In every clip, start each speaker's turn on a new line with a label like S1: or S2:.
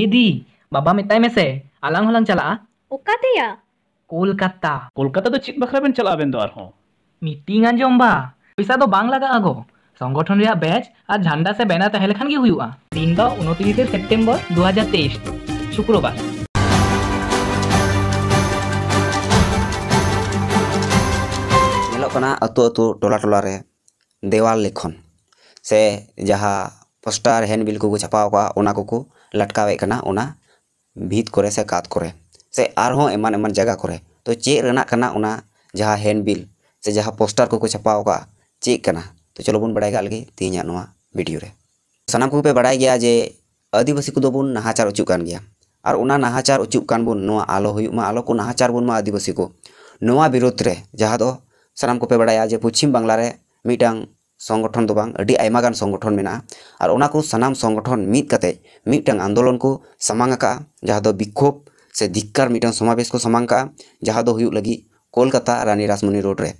S1: ᱮᱫᱤ ᱵᱟᱵᱟ ᱢᱮᱛᱟᱭ ᱢᱮᱥᱮ ᱟᱞᱟᱝ ᱦᱚᱞᱟᱝ ᱪᱟᱞᱟᱜᱼᱟ ᱚᱠᱟᱛᱮᱭᱟ ᱠᱳᱞᱠᱟᱛᱟ ᱠᱳᱞᱠᱟᱛᱟ ᱫᱚ ᱪᱮᱫ ᱵᱟᱠᱷᱨᱟ ᱵᱮᱱ ᱪᱟᱞᱟᱜᱼᱟ ᱵᱮᱱ ᱫᱚ ᱟᱨᱦᱚᱸ ᱢᱤᱴᱤᱝ ᱟᱸᱡᱚᱢ ᱵᱟ ᱯᱚᱭᱥᱟ ᱫᱚ ᱵᱟᱝ ᱞᱟᱜᱟᱜᱼᱟ ᱜᱚ संगठन रे बैच और झंडा से बैनर तहले खान की हुआ दिन दो उनतीस सेप्टेम्बर दो हज़ार तेईस शुक्रवार अतु अतु टोला टोला रे देवाल लेखन से जहाँ पोस्टर हैंडबिल को छापा को लटकावेना भीत को से कद को से एमान एमान जगह को तो चेना जहाँ हैंडबिल से जहाँ पोस्टर को छापाव चेकना तो चलो बन बड़ागे तीन भिडियो सामान को बड़ा गया जे आदिवासी को बन नहाचार उचुकान गया और नहाचार उचुकान बन आलो आलो को नहाचार बन मा आदिवासी को नवा विरोध रहा सामान को बड़ा जे पश्चिम बांगलार मिटांग संगठन तो बांग संगठन मेना और ओना संगठन मीट कते आंदोलन को सामांग जहाँ विक्षोभ से धिक्कार मीटंग समावेश को सामांग जहाँ दो हुयुग लगी कोलकाता रानी रासमुनी रोड रे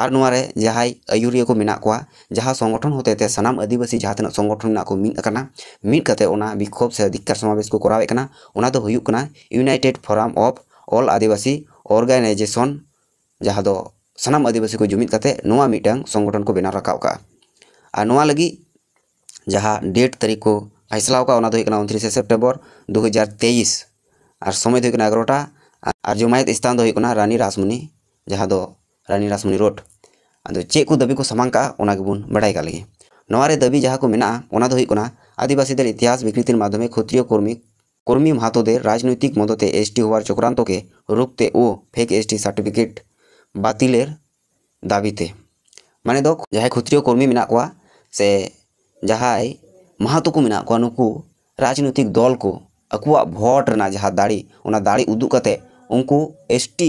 S1: और नवारे जहां आयुरिया को मेना को जहाँ संगठन होते ते सनाम आदिवासी जहाँ तना संगठन ना को मीट करना विक्षोभ से अधिकार समावेश को करावे करना ओना दो हुयुग united forum of all Adivasi organisation जहाँ सामान आदिवासी को जुमित करते संगठन को बनाव रखा लगी जहाँ डेट तारीख को फैसला उनतीस सेप्टेम्बर दो हज़ार तेईस और समय तो एगारोटा और जमायत स्थान तो रानी रासमणि जहाँ दो रानी रासमणि रोड अब चेक को दाबी को सामान काबन बड़ा नारे दाबी जहाँ को मेना आदिवासी दल इतिहास विकृतर माध्यम क्षत्रिय कर्मी कर्मी महातोदे राजनैतिक मदते एस टी हार चक्रांत के रोकते ओ फेक एस टी सार्टिफिकेट बिलर दाबीते मान खुतरी कर्मी मे से जहाँ महतोक मे नुक राजनैतिक दल को भोट दाड़ी दाड़ी उदूकते उनको एस टी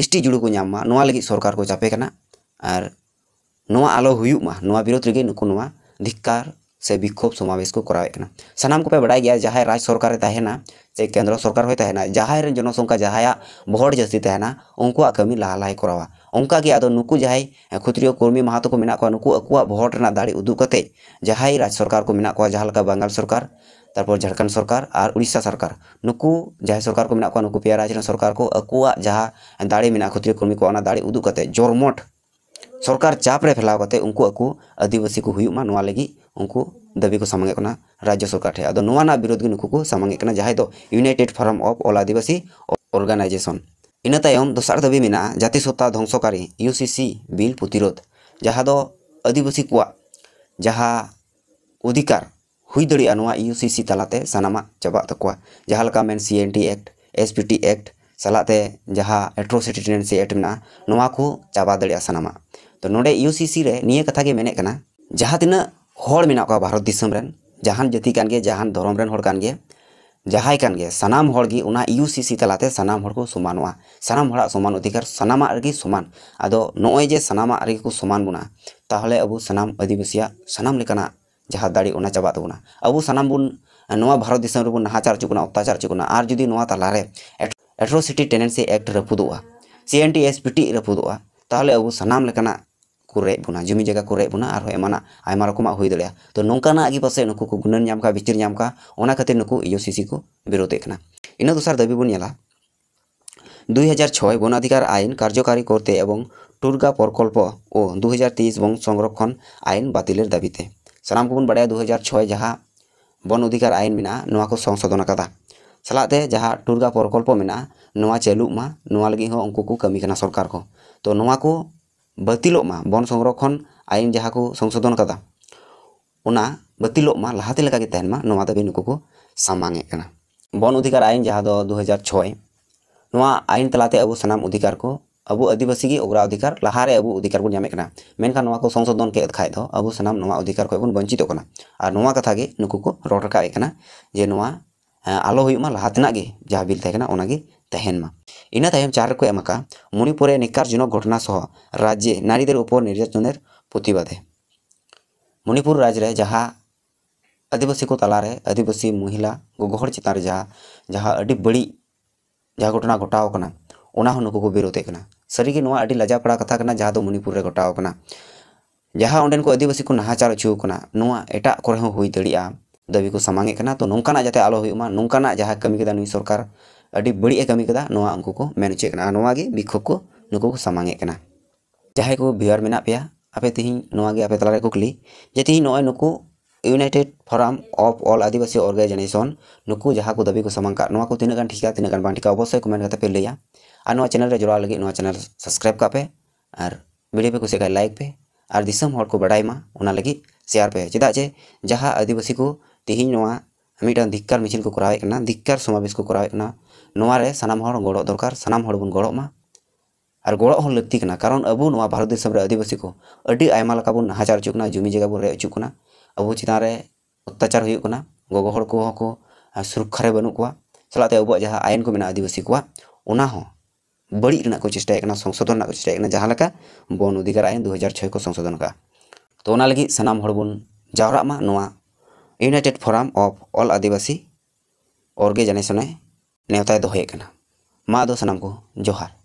S1: एस टी जुड़ू को नामा सरकार को चापेना और नवा आलो हुई बिोध रेक धिक्कार से विक्षोभ समावेश को कराए सामान को पे बड़ा गया जहाँ राज्य सरकार से केंद्र सरकार जहाँ जनसंख्या जहाँ भोट जस्ती उनको कमी ला लाइ करा उनका अब नुक जहाँ खुतरिया कर्मी महतो को भोट दाड़ी उदूकते जहाँ राज्य सरकार को जहाँ बंगाल सरकार तपर झारखंड सरकार और उड़ीसा सरकार नुक जहाँ सरकार को नुक पे राज्य सरकार को जहाँ दाड़ी में खुतरिया कर्मी को दाड़ी उदूकते जोरमोट सरकार चाप रे फैलाव करते उनको आदिवासी को हुई लगी उनको दाबी को सामांगे राज्य सरकार ठे विरोध नुकू सामांगे united forum of all Adivasi organisation इन तमाम दसार दाबी में जाति सत्ता ध्वसकारी यूसीसी बिल प्रतिरोध जहाँ आदिवासी तो को जहाँ अधिकार हुई दड़ा यूसीसी तलाते सामा चाबा तक जहाँ main C N T act S P T act सालाते जहाँ एट्रोसिटी टेंडेंसी एक्ट में चाबा दड़ा सामा तो नोड़े यूसीसी रे कथा के मेने जहाँ तीना मेना भारत जहां जति जहां धर्म जहां सामान होगी यू सी सी तलाते सामान को समाना सामान समान अधिकार सामा समान अद नए जे को समान बोना तेल अब सामान आदिवासिया सामान जहाँ दाड़ी चाबा तब अब सामान भारत नहाचार चुकना अत्याचार चुकना और जी तला एट्रोसीटी टेंडेंसि एक्ट रपुदा C N T S P T T रपुदा तेल अब सामान को रेज बोना जमी जगह को रेज बोना और एमाना आयमा रकम हो दड़ा तो नौकाना गे पासे नुकू को गुनन नाम का बिचर नाम का ओना खातिर नुकू इओ सीसी को विरोधे इन दोसार दाबी बन नेला 2006 বনাধিকার আইন কার্যকারী করতে এবং টুর্গা প্রকল্প ও 2023 বন সংরক্ষণ আইন বাতিলের দাবিতে সালাম কোন বাড়ায় 2006 যাহা বন অধিকার আইন মিনা নোয়া কো সংশোধন কাদা সালাতে যাহা টুর্গা প্রকল্প মিনা নোয়া চালু মা নোয়া লাগি হো উনকু কো কামি কানা সরকার কো তো নোয়া কো बतिलो बतिलमा बन संरक्षण आईन जहाँ को संशोधन का बतिलमा लहाते लगा को सामांगे बन अधिकार आईन जहाँ दो हज़ार छय ना आईन तलाते अब सामान अधिकार को अब आदिवासी ओग्रा अधिकार लहारे अब अधिकार बोलना को संशोधन के खाद अब सामान अधिकार खुद बन वंचित और ना कथा नुक को रोड रखा जे आलो हो लहा जहाँ बिल तेना তাহেনমা ইন টাইম চার কো এমাকা মনিপুরে নিকার জনা ঘটনা সহ রাজ্যে নারী দের উপর নির্যাতনের প্রতিবাদে মনিপুর রাজরে যাহা আদিবাসী কো তলারে আদিবাসী মহিলা গগহর চিতার যা যাহা আডি বড়ি যা ঘটনা ঘটাওকনা ওনা হুনুকু কো বিরোথেকনা সরি কি নয়া আডি লাজা পড়া কথাকনা যাহা দো মনিপুর রে ঘটাওকনা যাহা ओनदेन কো আদিবাসী কো নাহা চাচুকনা নয়া এটা কো হুই দড়িয়া দবি কো সমাঙ্গেকনা তো নুনকনা জেতে আলো হইমা নুনকনা যাহা कमी كده নুই সরকার अभी बड़ी कमी कदा उनको को मेन चे विक्षोभ को नुक को सामांगे जहाँ को भिवार में पे आपे तेहे आपे तलारे कुकली जे तेहे नए नुक united forum of all Adivasi organisation नुक जहाँ को दाबी को सामांग को तीन ठिका तीन बांग ठिका अवश्य को मेन पे लैया और चैनल जोड़ा लगे चैनल सब्सक्राइब का पे और वीडियो पे कुछ लाइक पे और दिसम हर को बड़ा मा शेयर पे चेदा जे जहाँ आदिवासी को तेहे मिट्टन धिक्कार मिचिल को करावे करना धिक्कार समावेश को करावे करना नवारे दरकार सनाम हर मा और गड़ो हर लत्ती कारण अब भारत आदिवासी को अड़ी आयमा लगा बुन चुकना जुमी जगह बुन रेज चुकना अब चितान अत्याचार होना करना गोगो हर को सुरक्षा रे बनु कुआ चलाते अब जहा आयन को मिना आदिवासी को बड़ी रना को चेष्टा करना संशोधन को चेष्टा करना जहाँ लगा बन अधिकार आयन दो को संशोधन का तो उना लगी जावरा united forum of all Adivasi organisation नेवत दहेना मा सामान को जोहार